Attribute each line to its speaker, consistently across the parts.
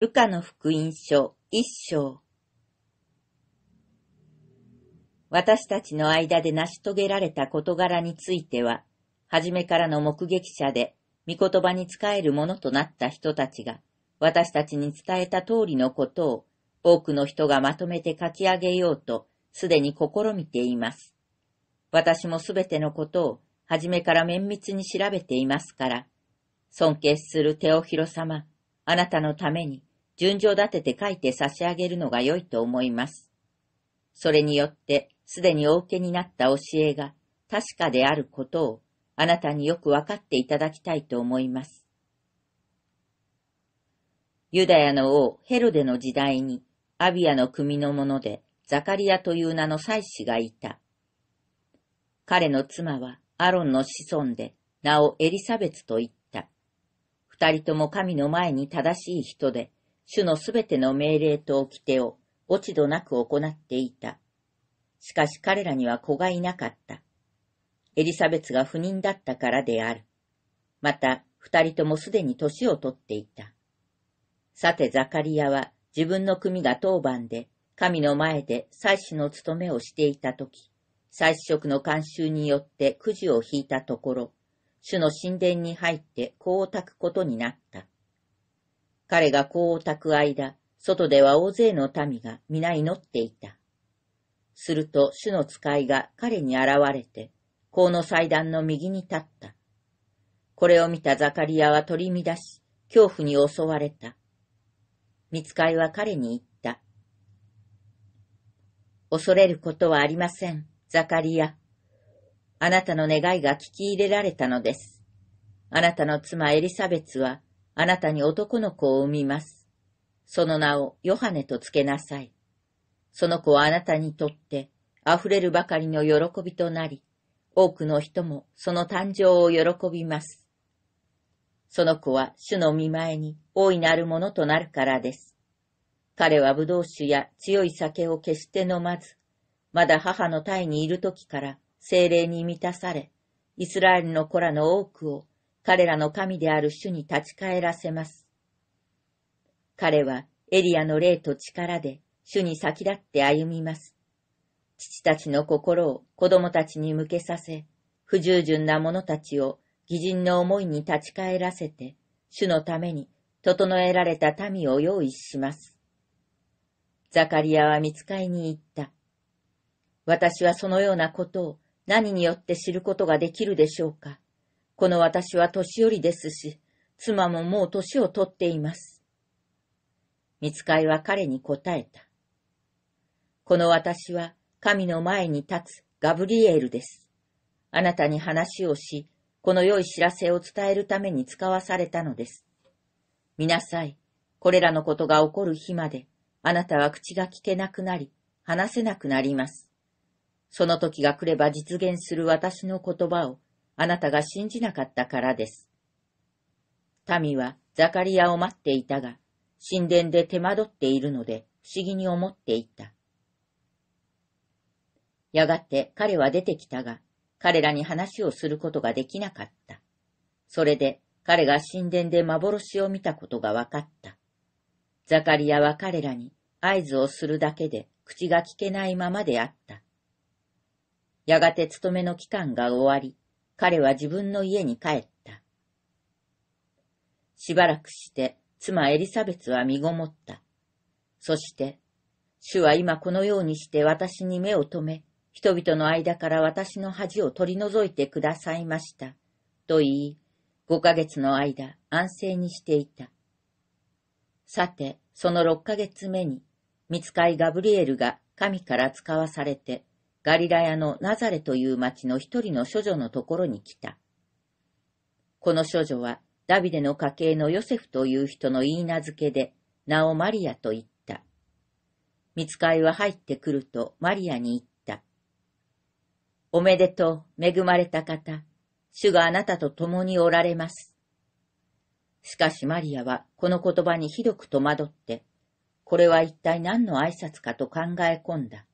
Speaker 1: ルカの福音書一章私たちの間で成し遂げられた事柄については、初めからの目撃者で、御言葉に仕えるものとなった人たちが、私たちに伝えた通りのことを、多くの人がまとめて書き上げようと、すでに試みています。私もすべてのことを、初めから綿密に調べていますから、尊敬するテオヒロ様、あなたのために、順序立てて書いて差し上げるのが良いと思います。それによって、すでにお受けになった教えが確かであることを、あなたによくわかっていただきたいと思います。ユダヤの王ヘロデの時代に、アビアの組の者で、ザカリアという名の祭司がいた。彼の妻はアロンの子孫で、名をエリサベツと言った。二人とも神の前に正しい人で、主のすべての命令と掟を落ち度なく行っていた。しかし彼らには子がいなかった。エリザベツが不妊だったからである。また、二人ともすでに年をとっていた。さてザカリアは自分の組が当番で、神の前で祭司の務めをしていたとき、祭祀職の慣習によってくじを引いたところ、主の神殿に入って子を焚くことになった。彼がうをたく間、外では大勢の民が皆祈っていた。すると主の使いが彼に現れて、この祭壇の右に立った。これを見たザカリアは取り乱し、恐怖に襲われた。見つかいは彼に言った。恐れることはありません、ザカリア。あなたの願いが聞き入れられたのです。あなたの妻エリサベツはあなたに男の子を産みます。その名をヨハネとつけなさい。その子はあなたにとって溢れるばかりの喜びとなり、多くの人もその誕生を喜びます。その子は主の見前に大いなるものとなるからです。彼は葡萄酒や強い酒を決して飲まず、まだ母の胎にいる時から精霊に満たされ、イスラエルの子らの多くを彼らの神である主に立ち返らせます。彼はエリアの霊と力で主に先立って歩みます。父たちの心を子供たちに向けさせ、不従順な者たちを義人の思いに立ち返らせて、主のために整えられた民を用意します。ザカリアは見つかいに言った。私はそのようなことを何によって知ることができるでしょうか。この私は年寄りですし、妻ももう年を取っています。見つかいは彼に答えた。この私は神の前に立つガブリエルです。あなたに話をし、この良い知らせを伝えるために使わされたのです。見なさい。これらのことが起こる日まで、あなたは口が聞けなくなり、話せなくなります。その時が来れば実現する私の言葉をあなたが信じなかったからです。民はザカリアを待っていたが、神殿で手間取っているので不思議に思っていた。やがて彼は出てきたが、彼らに話をすることができなかった。それで彼が神殿で幻を見たことが分かった。ザカリアは彼らに合図をするだけで口が聞けないままであった。やがて勤めの期間が終わり、彼は自分の家に帰った。しばらくして、妻エリザベツは身ごもった。そして、主は今このようにして私に目を留め、人々の間から私の恥を取り除いてくださいました。と言い、5ヶ月の間安静にしていた。さて、その6ヶ月目に、見つかいガブリエルが神から使わされて、ガリラヤのナザレという町の一人の処女のところに来た。この処女は、ダビデの家系のヨセフという人の言い名付けで、名をマリアと言った。見つかいは入ってくるとマリアに言った。おめでとう、恵まれた方、主があなたと共におられます。しかしマリアはこの言葉にひどく戸惑って、これは一体何の挨拶かと考え込んだ。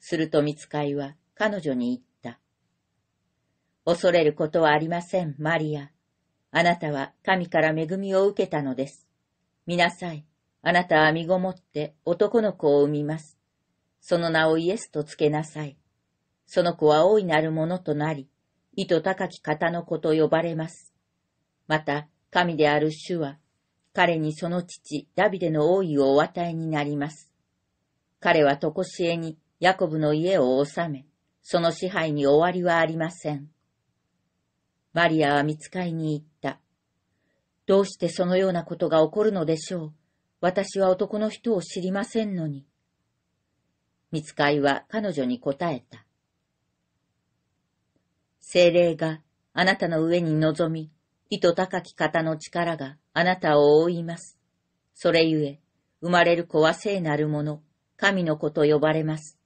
Speaker 1: すると見つかいは彼女に言った。恐れることはありません、マリア。あなたは神から恵みを受けたのです。見なさい。あなたは身ごもって男の子を産みます。その名をイエスとつけなさい。その子は大いなるものとなり、意図高き方の子と呼ばれます。また、神である主は、彼にその父、ダビデの王位をお与えになります。彼はとこしえにヤコブの家を治め、その支配に終わりはありません。マリアは見つかいに言った。どうしてそのようなことが起こるのでしょう。私は男の人を知りませんのに。見つかいは彼女に答えた。精霊があなたの上に臨み、意図高き方の力があなたを覆います。それゆえ、生まれる子は聖なるもの、神の子と呼ばれます。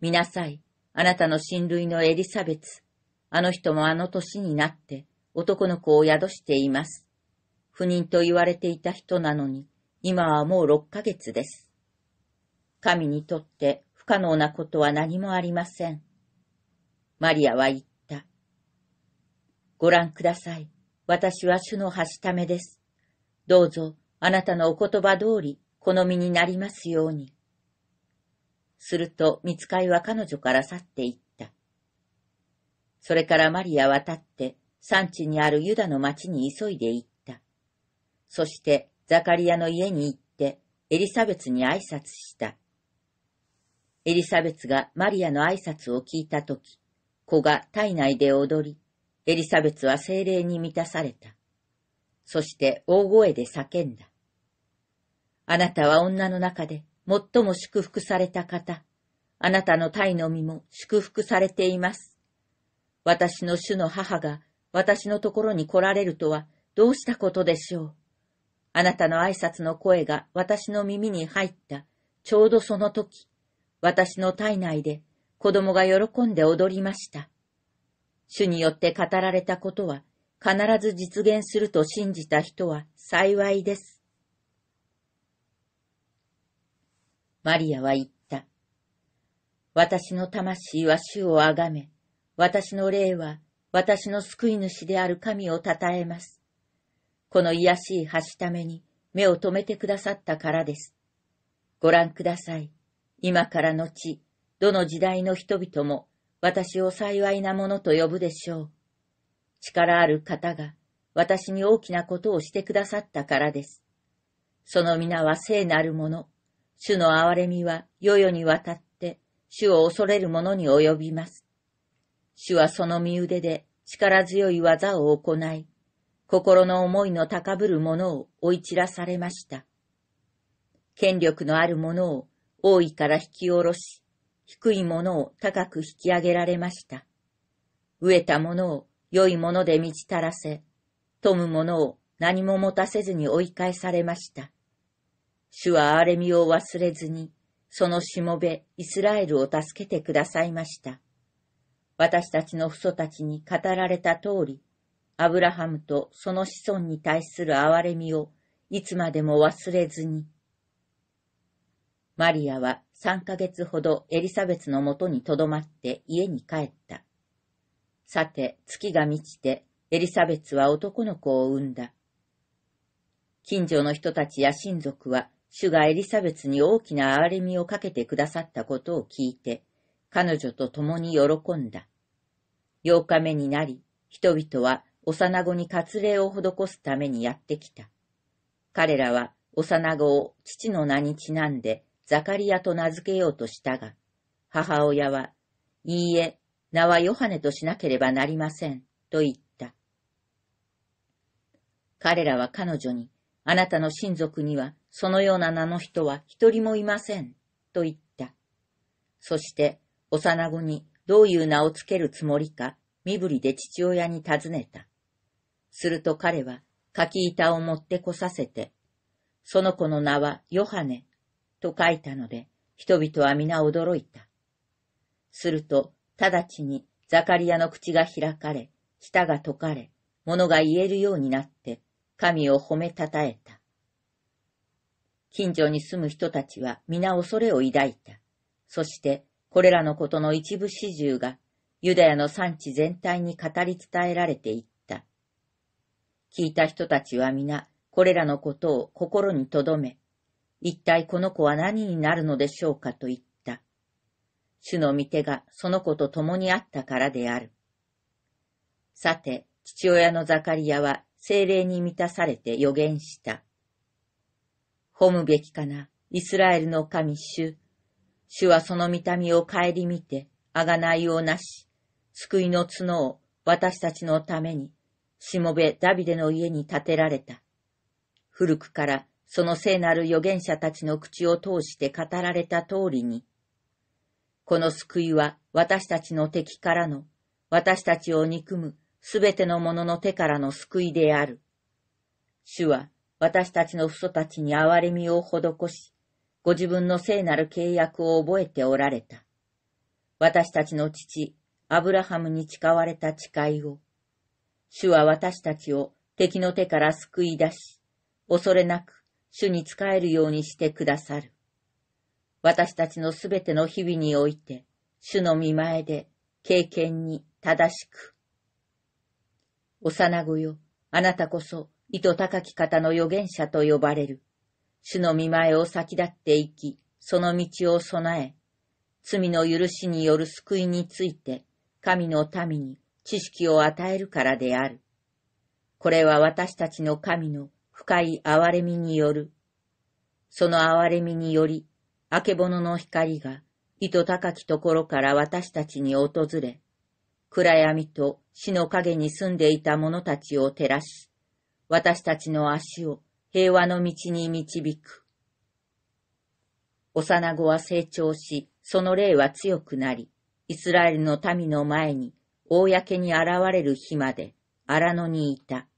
Speaker 1: 見なさい、あなたの親類のエリサベツ。あの人もあの年になって、男の子を宿しています。不妊と言われていた人なのに、今はもう六ヶ月です。神にとって不可能なことは何もありません。マリアは言った。ご覧ください。私は主のはしためです。どうぞ、あなたのお言葉通り、好みになりますように。すると、見つかいは彼女から去っていった。それからマリアは立って、産地にあるユダの町に急いで行った。そして、ザカリアの家に行って、エリサベツに挨拶した。エリサベツがマリアの挨拶を聞いたとき、子が体内で踊り、エリサベツは精霊に満たされた。そして大声で叫んだ。あなたは女の中で最も祝福された方、あなたの体の身も祝福されています。私の主の母が私のところに来られるとはどうしたことでしょう。あなたの挨拶の声が私の耳に入ったちょうどその時、私の体内で子供が喜んで踊りました。主によって語られたことは必ず実現すると信じた人は幸いです。マリアは言った。私の魂は主をあがめ、私の霊は私の救い主である神を称えます。この癒しい橋ために目を留めてくださったからです。ご覧ください。今から後、どの時代の人々も私を幸いなものと呼ぶでしょう。力ある方が私に大きなことをしてくださったからです。その皆は聖なるもの、主の憐れみは世々にわたって、主を恐れる者に及びます。主はその身腕で力強い技を行い、心の思いの高ぶる者を追い散らされました。権力のある者を王位から引き下ろし、低い者を高く引き上げられました。飢えた者を良いもので満ち足らせ、富む者を何も持たせずに追い返されました。主は憐れみを忘れずに、そのしもべ、イスラエルを助けてくださいました。私たちの父祖たちに語られた通り、アブラハムとその子孫に対する憐れみをいつまでも忘れずに。マリアは3ヶ月ほどエリザベスのもとにとどまって家に帰った。さて、月が満ちてエリザベスは男の子を産んだ。近所の人たちや親族は主がエリサベツに大きな憐れみをかけてくださったことを聞いて、彼女と共に喜んだ。8日目になり、人々は幼子に割礼を施すためにやってきた。彼らは幼子を父の名にちなんでザカリアと名付けようとしたが、母親は、いいえ、名はヨハネとしなければなりません、と言った。彼らは彼女に、あなたの親族にはそのような名の人は一人もいません、と言った。そして、幼子にどういう名をつけるつもりか、身振りで父親に尋ねた。すると彼は、柿板を持ってこさせて、その子の名はヨハネ、と書いたので、人々は皆驚いた。すると、直ちにザカリアの口が開かれ、舌が解かれ、物が言えるようになって、神を褒めたたえた。近所に住む人たちは皆恐れを抱いた。そして、これらのことの一部始終が、ユダヤの産地全体に語り伝えられていった。聞いた人たちは皆、これらのことを心に留め、一体この子は何になるのでしょうかと言った。主の御手がその子と共にあったからである。さて、父親のザカリアは精霊に満たされて予言した。褒むべきかな、イスラエルの神主。主はその見た目を顧みて、あがないをなし、救いの角を私たちのために、しもべダビデの家に建てられた。古くからその聖なる預言者たちの口を通して語られた通りに、この救いは私たちの敵からの、私たちを憎むすべての者の手からの救いである。主は私たちの父祖たちに憐れみを施し、ご自分の聖なる契約を覚えておられた。私たちの父、アブラハムに誓われた誓いを、主は私たちを敵の手から救い出し、恐れなく主に仕えるようにしてくださる。私たちのすべての日々において、主の見前で、経験に正しく。幼子よ、あなたこそ、糸高き方の預言者と呼ばれる。主の見前を先立っていき、その道を備え、罪の許しによる救いについて、神の民に知識を与えるからである。これは私たちの神の深い憐れみによる。その憐れみにより、明けぼのの光が、糸高きところから私たちに訪れ、暗闇と死の影に住んでいた者たちを照らし、私たちの足を平和の道に導く。幼子は成長し、その霊は強くなり、イスラエルの民の前に、公に現れる日まで、荒野にいた。